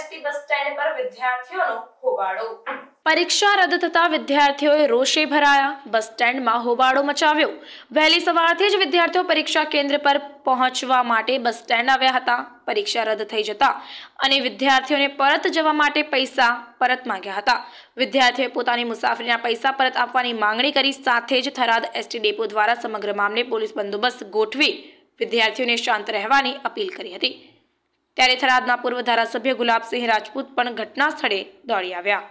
ST bus stand પર વિદ્યાર્થીઓનો હોબાળો પરીક્ષા રદ થતા વિદ્યાર્થીઓએ રોષે ભરાયા બસ સ્ટેન્ડમાં હોબાળો મચાવ્યો વહેલી સવારથી જ વિદ્યાર્થીઓ પરીક્ષા કેન્દ્ર પર પહોંચવા માટે બસ સ્ટેન્ડ આવ્યા હતા પરીક્ષા રદ થઈ જતા અને વિદ્યાર્થીઓને પરત જવા માટે પૈસા પરત માંગ્યા હતા વિદ્યાર્થીઓએ પોતાની મુસાફરીના પૈસા પરત આપવાની માંગણી કરી સાથે જ થરાદ એસટી ડેપો દ્વારા સમગ્ર મામલે પોલીસ બંદોબસ્ત ગોઠવી વિદ્યાર્થીઓને શાંત રહેવાની અપીલ કરી હતી ત્યારે થરાદના પૂર્વ ધારાસભ્ય ગુલાબસિંહ રાજપૂત પણ ઘટના સ્થળે દોડી આવ્યા